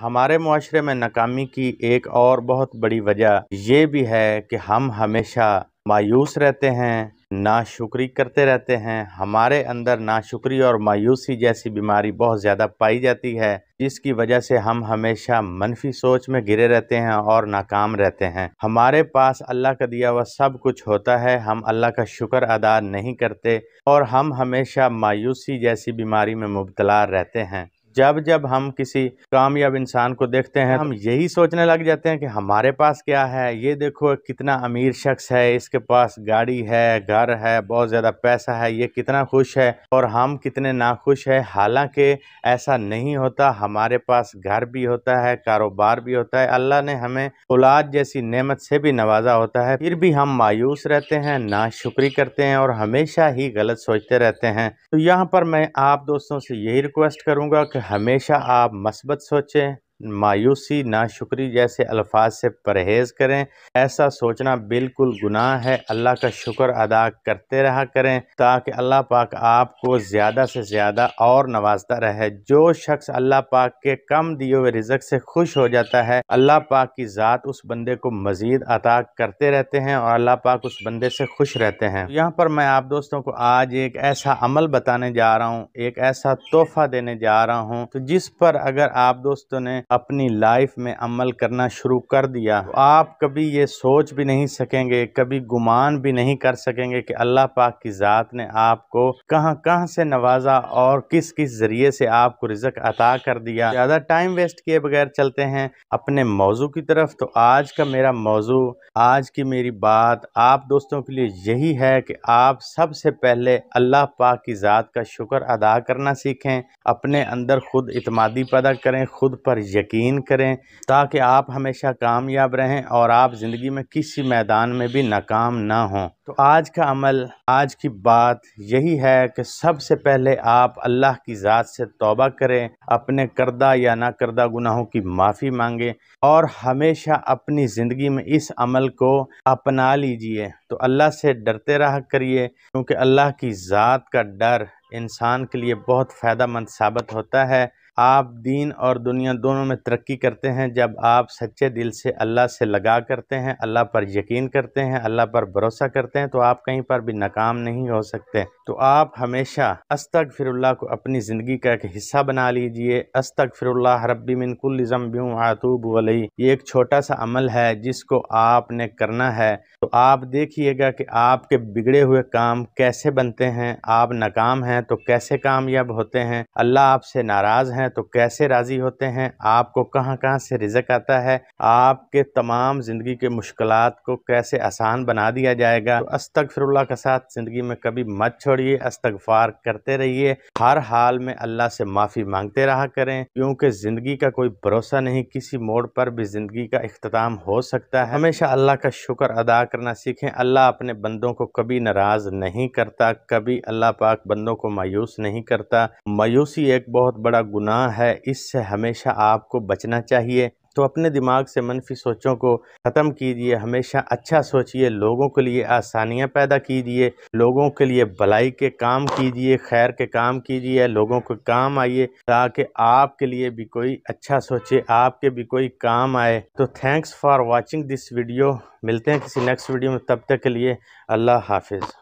हमारे माशरे में नाकामी की एक और बहुत बड़ी वजह ये भी है कि हम हमेशा मायूस रहते हैं शुक्री करते रहते हैं हमारे अंदर शुक्री और मायूसी जैसी बीमारी बहुत ज़्यादा पाई जाती है जिसकी वजह से हम हमेशा मनफी सोच में घिरे रहते हैं और नाकाम रहते हैं हमारे पास अल्लाह का दिया हुआ सब कुछ होता है हम अल्लाह का शुक्र अदा नहीं करते और हम हमेशा मायूसी जैसी बीमारी में मुबतला रहते हैं जब जब हम किसी कामयाब इंसान को देखते हैं तो हम यही सोचने लग जाते हैं कि हमारे पास क्या है ये देखो कितना अमीर शख्स है इसके पास गाड़ी है घर है बहुत ज़्यादा पैसा है ये कितना खुश है और हम कितने नाखुश है हालांकि ऐसा नहीं होता हमारे पास घर भी होता है कारोबार भी होता है अल्लाह ने हमें औलाद जैसी नेमत से भी नवाजा होता है फिर भी हम मायूस रहते हैं ना शुक्री करते हैं और हमेशा ही गलत सोचते रहते हैं तो यहाँ पर मैं आप दोस्तों से यही रिक्वेस्ट करूंगा कि हमेशा आप मस्बत सोचें मायूसी नाशुक्री जैसे अल्फाज से परहेज़ करें ऐसा सोचना बिल्कुल गुनाह है अल्लाह का शुक्र अदा करते रहा करें ताकि अल्लाह पाक आपको ज़्यादा से ज़्यादा और नवाजता रहे जो शख्स अल्लाह पाक के कम दिए हुए रिजक से खुश हो जाता है अल्लाह पाक की ज़ात उस बंदे को मज़ीद अदा करते रहते हैं और अल्लाह पाक उस बंदे से खुश रहते हैं यहाँ पर मैं आप दोस्तों को आज एक ऐसा अमल बताने जा रहा हूँ एक ऐसा तोहफ़ा देने जा रहा हूँ तो जिस पर अगर आप दोस्तों ने अपनी लाइफ में अमल करना शुरू कर दिया तो आप कभी ये सोच भी नहीं सकेंगे कभी गुमान भी नहीं कर सकेंगे कि अल्लाह पाक की ज़ात ने आपको कहाँ कहाँ से नवाजा और किस किस ज़रिए से आपको रिजक अता कर दिया ज़्यादा टाइम वेस्ट किए बगैर चलते हैं अपने मौजू की तरफ तो आज का मेरा मौजू आज की मेरी बात आप दोस्तों के लिए यही है कि आप सबसे पहले अल्लाह पाक की ज़ात का शुक्र अदा करना सीखें अपने अंदर खुद इतमादी पैदा करें खुद पर यकीन करें ताकि आप हमेशा कामयाब रहें और आप ज़िंदगी में किसी मैदान में भी नाकाम ना हों तो आज का अमल आज की बात यही है कि सबसे पहले आप अल्लाह की ज़ात से तौबा करें अपने करदा या ना करदा गुनाहों की माफ़ी मांगें और हमेशा अपनी ज़िंदगी में इस अमल को अपना लीजिए तो अल्लाह से डरते रहा करिए क्योंकि अल्लाह की ज़ात का डर इंसान के लिए बहुत फ़ायदा मंद साबित होता है आप दीन और दुनिया दोनों में तरक्की करते हैं जब आप सच्चे दिल से अल्लाह से लगा करते हैं अल्लाह पर यकीन करते हैं अल्लाह पर भरोसा करते हैं तो आप कहीं पर भी नाकाम नहीं हो सकते तो आप हमेशा अस्तक फिरल्ला को अपनी ज़िंदगी का एक हिस्सा बना लीजिए अस्तक फिरल्ला रब्बी मिनकुल ब्यूँ आतूब वली ये एक छोटा सा अमल है जिसको आपने करना है तो आप देखिएगा कि आपके बिगड़े हुए काम कैसे बनते हैं आप नाकाम हैं तो कैसे कामयाब होते हैं अल्लाह आपसे नाराज़ हैं तो कैसे राज़ी होते हैं आपको कहाँ कहाँ से रिजक आता है आपके तमाम ज़िंदगी के मुश्किल को कैसे आसान बना दिया जाएगा तो अस्तक फिरल्ला के साथ ज़िंदगी में कभी मत छोड़ छोड़िए अस्तगफार करते रहिए हर हाल में अल्लाह से माफ़ी मांगते रहा करें क्योंकि ज़िंदगी का कोई भरोसा नहीं किसी मोड़ पर भी ज़िंदगी का अख्ताम हो सकता है हमेशा अल्लाह का शुक्र अदा करना सीखें अल्लाह अपने बंदों को कभी नाराज़ नहीं करता कभी अल्लाह पाक बंदों को मायूस नहीं करता मायूसी एक बहुत बड़ा गुनाह है इससे हमेशा आपको बचना चाहिए तो अपने दिमाग से मनफी सोचों को ख़त्म कीजिए हमेशा अच्छा सोचिए लोगों के लिए आसानियाँ पैदा कीजिए लोगों के लिए भलाई के काम कीजिए खैर के काम कीजिए लोगों को काम आइए ताकि आपके लिए भी कोई अच्छा सोचे आपके भी कोई काम आए तो thanks for watching this video मिलते हैं किसी नेक्स्ट वीडियो में तब तक के लिए अल्लाह हाफिज़